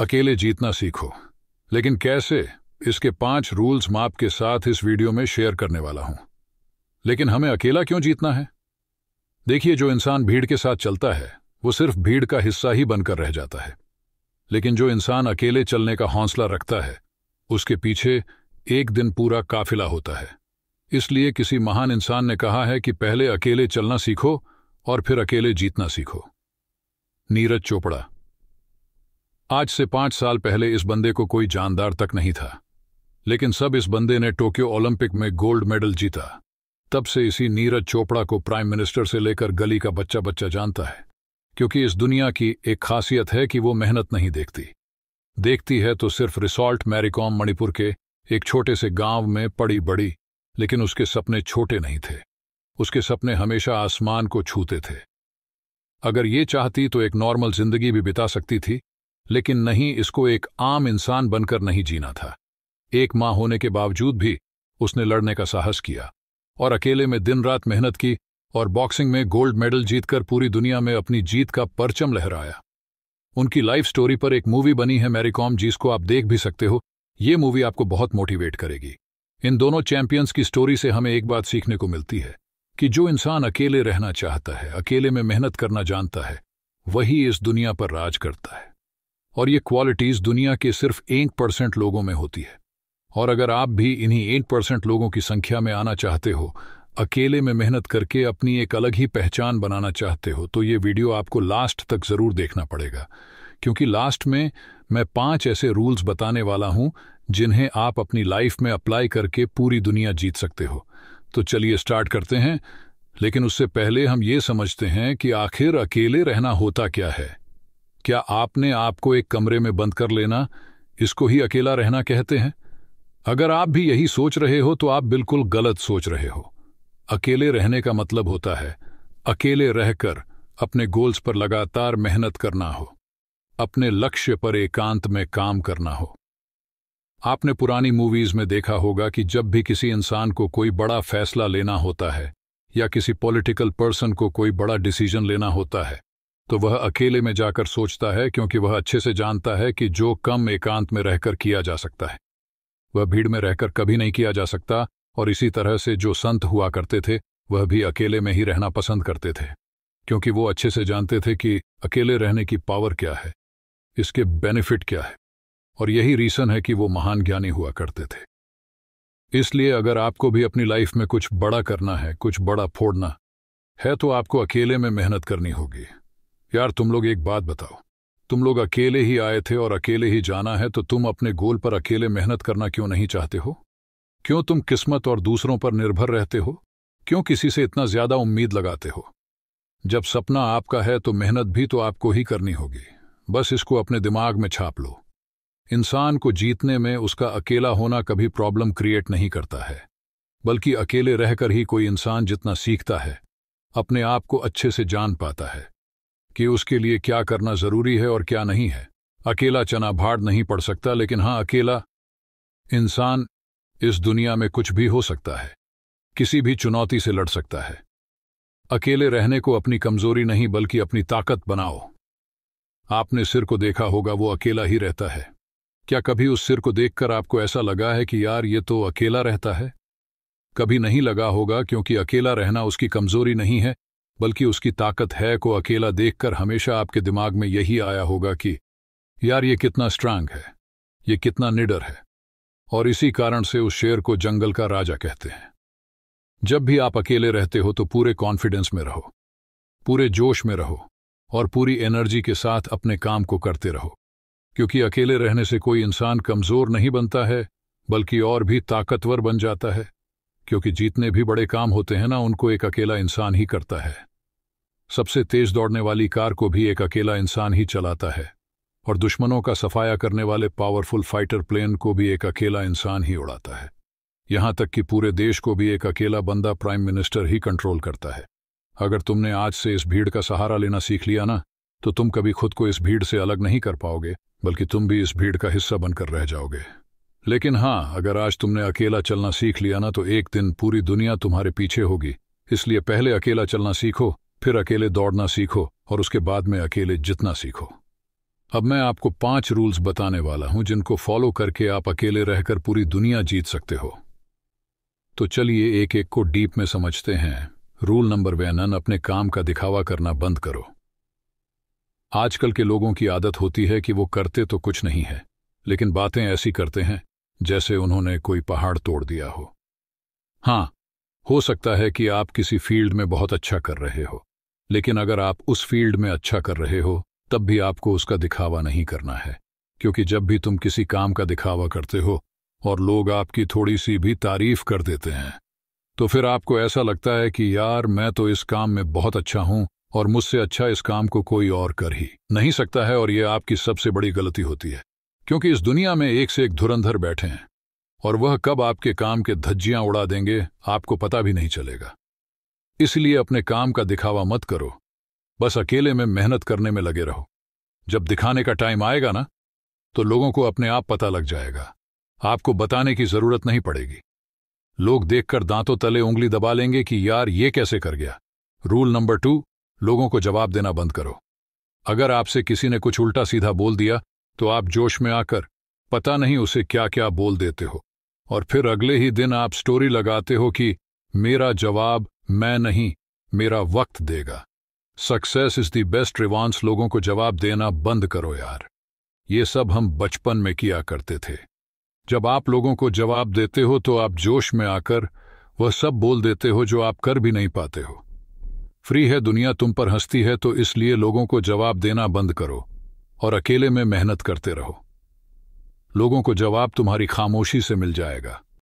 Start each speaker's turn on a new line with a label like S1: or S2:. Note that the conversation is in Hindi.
S1: अकेले जीतना सीखो लेकिन कैसे इसके पांच रूल्स माप के साथ इस वीडियो में शेयर करने वाला हूं लेकिन हमें अकेला क्यों जीतना है देखिए जो इंसान भीड़ के साथ चलता है वो सिर्फ भीड़ का हिस्सा ही बनकर रह जाता है लेकिन जो इंसान अकेले चलने का हौसला रखता है उसके पीछे एक दिन पूरा काफिला होता है इसलिए किसी महान इंसान ने कहा है कि पहले अकेले चलना सीखो और फिर अकेले जीतना सीखो नीरज चोपड़ा आज से पांच साल पहले इस बंदे को कोई जानदार तक नहीं था लेकिन सब इस बंदे ने टोक्यो ओलंपिक में गोल्ड मेडल जीता तब से इसी नीरज चोपड़ा को प्राइम मिनिस्टर से लेकर गली का बच्चा बच्चा जानता है क्योंकि इस दुनिया की एक खासियत है कि वो मेहनत नहीं देखती देखती है तो सिर्फ रिसॉर्ट मैरीकॉम मणिपुर के एक छोटे से गांव में पड़ी बड़ी लेकिन उसके सपने छोटे नहीं थे उसके सपने हमेशा आसमान को छूते थे अगर ये चाहती तो एक नॉर्मल जिंदगी भी बिता सकती थी लेकिन नहीं इसको एक आम इंसान बनकर नहीं जीना था एक मां होने के बावजूद भी उसने लड़ने का साहस किया और अकेले में दिन रात मेहनत की और बॉक्सिंग में गोल्ड मेडल जीतकर पूरी दुनिया में अपनी जीत का परचम लहराया उनकी लाइफ स्टोरी पर एक मूवी बनी है मैरीकॉम जिसको आप देख भी सकते हो ये मूवी आपको बहुत मोटिवेट करेगी इन दोनों चैंपियंस की स्टोरी से हमें एक बात सीखने को मिलती है कि जो इंसान अकेले रहना चाहता है अकेले में मेहनत करना जानता है वही इस दुनिया पर राज करता है और ये क्वालिटीज़ दुनिया के सिर्फ एक परसेंट लोगों में होती है और अगर आप भी इन्हीं एक परसेंट लोगों की संख्या में आना चाहते हो अकेले में मेहनत करके अपनी एक अलग ही पहचान बनाना चाहते हो तो ये वीडियो आपको लास्ट तक ज़रूर देखना पड़ेगा क्योंकि लास्ट में मैं पांच ऐसे रूल्स बताने वाला हूं जिन्हें आप अपनी लाइफ में अप्लाई करके पूरी दुनिया जीत सकते हो तो चलिए स्टार्ट करते हैं लेकिन उससे पहले हम ये समझते हैं कि आखिर अकेले रहना होता क्या है क्या आपने आपको एक कमरे में बंद कर लेना इसको ही अकेला रहना कहते हैं अगर आप भी यही सोच रहे हो तो आप बिल्कुल गलत सोच रहे हो अकेले रहने का मतलब होता है अकेले रहकर अपने गोल्स पर लगातार मेहनत करना हो अपने लक्ष्य पर एकांत में काम करना हो आपने पुरानी मूवीज में देखा होगा कि जब भी किसी इंसान को कोई बड़ा फैसला लेना होता है या किसी पॉलिटिकल पर्सन को कोई बड़ा डिसीजन लेना होता है तो वह अकेले में जाकर सोचता है क्योंकि वह अच्छे से जानता है कि जो कम एकांत में रहकर किया जा सकता है वह भीड़ में रहकर कभी नहीं किया जा सकता और इसी तरह से जो संत हुआ करते थे वह भी अकेले में ही रहना पसंद करते थे क्योंकि वो अच्छे से जानते थे कि अकेले रहने की पावर क्या है इसके बेनिफिट क्या है और यही रीज़न है कि वो महान ज्ञानी हुआ करते थे इसलिए अगर आपको भी अपनी लाइफ में कुछ बड़ा करना है कुछ बड़ा फोड़ना है तो आपको अकेले में मेहनत करनी होगी यार तुम लोग एक बात बताओ तुम लोग अकेले ही आए थे और अकेले ही जाना है तो तुम अपने गोल पर अकेले मेहनत करना क्यों नहीं चाहते हो क्यों तुम किस्मत और दूसरों पर निर्भर रहते हो क्यों किसी से इतना ज्यादा उम्मीद लगाते हो जब सपना आपका है तो मेहनत भी तो आपको ही करनी होगी बस इसको अपने दिमाग में छाप लो इंसान को जीतने में उसका अकेला होना कभी प्रॉब्लम क्रिएट नहीं करता है बल्कि अकेले रहकर ही कोई इंसान जितना सीखता है अपने आप को अच्छे से जान पाता है कि उसके लिए क्या करना जरूरी है और क्या नहीं है अकेला चना भाड़ नहीं पड़ सकता लेकिन हां अकेला इंसान इस दुनिया में कुछ भी हो सकता है किसी भी चुनौती से लड़ सकता है अकेले रहने को अपनी कमजोरी नहीं बल्कि अपनी ताकत बनाओ आपने सिर को देखा होगा वो अकेला ही रहता है क्या कभी उस सिर को देखकर आपको ऐसा लगा है कि यार ये तो अकेला रहता है कभी नहीं लगा होगा क्योंकि अकेला रहना उसकी कमजोरी नहीं है बल्कि उसकी ताकत है को अकेला देखकर हमेशा आपके दिमाग में यही आया होगा कि यार ये कितना स्ट्रांग है ये कितना निडर है और इसी कारण से उस शेर को जंगल का राजा कहते हैं जब भी आप अकेले रहते हो तो पूरे कॉन्फिडेंस में रहो पूरे जोश में रहो और पूरी एनर्जी के साथ अपने काम को करते रहो क्योंकि अकेले रहने से कोई इंसान कमजोर नहीं बनता है बल्कि और भी ताकतवर बन जाता है क्योंकि जीतने भी बड़े काम होते हैं ना उनको एक अकेला इंसान ही करता है सबसे तेज दौड़ने वाली कार को भी एक अकेला इंसान ही चलाता है और दुश्मनों का सफाया करने वाले पावरफुल फाइटर प्लेन को भी एक अकेला इंसान ही उड़ाता है यहां तक कि पूरे देश को भी एक अकेला बंदा प्राइम मिनिस्टर ही कंट्रोल करता है अगर तुमने आज से इस भीड़ का सहारा लेना सीख लिया ना तो तुम कभी खुद को इस भीड़ से अलग नहीं कर पाओगे बल्कि तुम भी इस भीड़ का हिस्सा बनकर रह जाओगे लेकिन हाँ अगर आज तुमने अकेला चलना सीख लिया ना तो एक दिन पूरी दुनिया तुम्हारे पीछे होगी इसलिए पहले अकेला चलना सीखो फिर अकेले दौड़ना सीखो और उसके बाद में अकेले जितना सीखो अब मैं आपको पांच रूल्स बताने वाला हूं जिनको फॉलो करके आप अकेले रहकर पूरी दुनिया जीत सकते हो तो चलिए एक एक को डीप में समझते हैं रूल नंबर वैनन अपने काम का दिखावा करना बंद करो आजकल के लोगों की आदत होती है कि वो करते तो कुछ नहीं है लेकिन बातें ऐसी करते हैं जैसे उन्होंने कोई पहाड़ तोड़ दिया हो हाँ हो सकता है कि आप किसी फील्ड में बहुत अच्छा कर रहे हो लेकिन अगर आप उस फील्ड में अच्छा कर रहे हो तब भी आपको उसका दिखावा नहीं करना है क्योंकि जब भी तुम किसी काम का दिखावा करते हो और लोग आपकी थोड़ी सी भी तारीफ कर देते हैं तो फिर आपको ऐसा लगता है कि यार मैं तो इस काम में बहुत अच्छा हूं और मुझसे अच्छा इस काम को कोई और कर ही नहीं सकता है और यह आपकी सबसे बड़ी गलती होती है क्योंकि इस दुनिया में एक से एक धुरंधर बैठे हैं और वह कब आपके काम के धज्जियां उड़ा देंगे आपको पता भी नहीं चलेगा इसलिए अपने काम का दिखावा मत करो बस अकेले में मेहनत करने में लगे रहो जब दिखाने का टाइम आएगा ना तो लोगों को अपने आप पता लग जाएगा आपको बताने की जरूरत नहीं पड़ेगी लोग देखकर दांतों तले उंगली दबा लेंगे कि यार ये कैसे कर गया रूल नंबर टू लोगों को जवाब देना बंद करो अगर आपसे किसी ने कुछ उल्टा सीधा बोल दिया तो आप जोश में आकर पता नहीं उसे क्या क्या बोल देते हो और फिर अगले ही दिन आप स्टोरी लगाते हो कि मेरा जवाब मैं नहीं मेरा वक्त देगा success is the best revenge लोगों को जवाब देना बंद करो यार ये सब हम बचपन में किया करते थे जब आप लोगों को जवाब देते हो तो आप जोश में आकर वह सब बोल देते हो जो आप कर भी नहीं पाते हो फ्री है दुनिया तुम पर हंसती है तो इसलिए लोगों को जवाब देना बंद करो और अकेले में मेहनत करते रहो लोगों को जवाब तुम्हारी खामोशी से मिल जाएगा